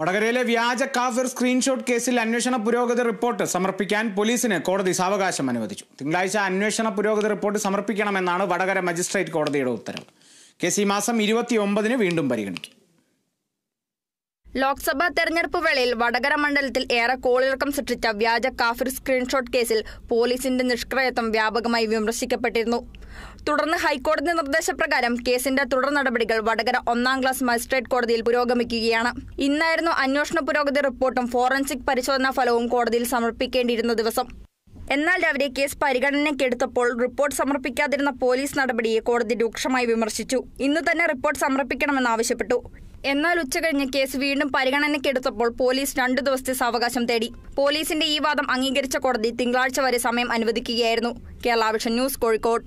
വടകരയിലെ വ്യാജ കാഫിർ സ്ക്രീൻഷോട്ട് കേസിൽ അന്വേഷണ പുരോഗതി റിപ്പോർട്ട് സമർപ്പിക്കാൻ പോലീസിന് കോടതി സാവകാശം അനുവദിച്ചു തിങ്കളാഴ്ച അന്വേഷണ പുരോഗതി റിപ്പോർട്ട് സമർപ്പിക്കണമെന്നാണ് വടകര മജിസ്ട്രേറ്റ് കോടതിയുടെ ഉത്തരവ് കേസ് ഈ മാസം ഇരുപത്തിയൊമ്പതിന് വീണ്ടും പരിഗണിക്കും ലോക്സഭാ തെരഞ്ഞെടുപ്പ് വേളയിൽ വടകര മണ്ഡലത്തിൽ ഏറെ കോളിളക്കം സൃഷ്ടിച്ച വ്യാജ കാഫിർ സ്ക്രീൻഷോട്ട് കേസിൽ പോലീസിന്റെ നിഷ്ക്രിയത്വം വ്യാപകമായി വിമർശിക്കപ്പെട്ടിരുന്നു തുടർന്ന് ഹൈക്കോടതി നിർദ്ദേശപ്രകാരം കേസിന്റെ തുടർ നടപടികൾ വടകര ഒന്നാം ക്ലാസ് മജിസ്ട്രേറ്റ് കോടതിയിൽ പുരോഗമിക്കുകയാണ് ഇന്നായിരുന്നു അന്വേഷണ പുരോഗതി റിപ്പോർട്ടും ഫോറൻസിക് പരിശോധനാ ഫലവും കോടതിയിൽ സമർപ്പിക്കേണ്ടിയിരുന്ന ദിവസം എന്നാൽ രാവിലെ കേസ് പരിഗണനയ്ക്കെടുത്തപ്പോൾ റിപ്പോർട്ട് സമർപ്പിക്കാതിരുന്ന പോലീസ് നടപടിയെ കോടതി രൂക്ഷമായി വിമർശിച്ചു ഇന്ന് തന്നെ റിപ്പോർട്ട് സമർപ്പിക്കണമെന്ന് ആവശ്യപ്പെട്ടു എന്നാൽ ഉച്ചകഴിഞ്ഞ് കേസ് വീണ്ടും പരിഗണനയ്ക്കെടുത്തപ്പോൾ പോലീസ് രണ്ടു ദിവസത്തെ സാവകാശം തേടി പോലീസിന്റെ ഈ വാദം അംഗീകരിച്ച കോടതി തിങ്കളാഴ്ച വരെ സമയം അനുവദിക്കുകയായിരുന്നു കേരളാവിഷൻ ന്യൂസ് കോഴിക്കോട്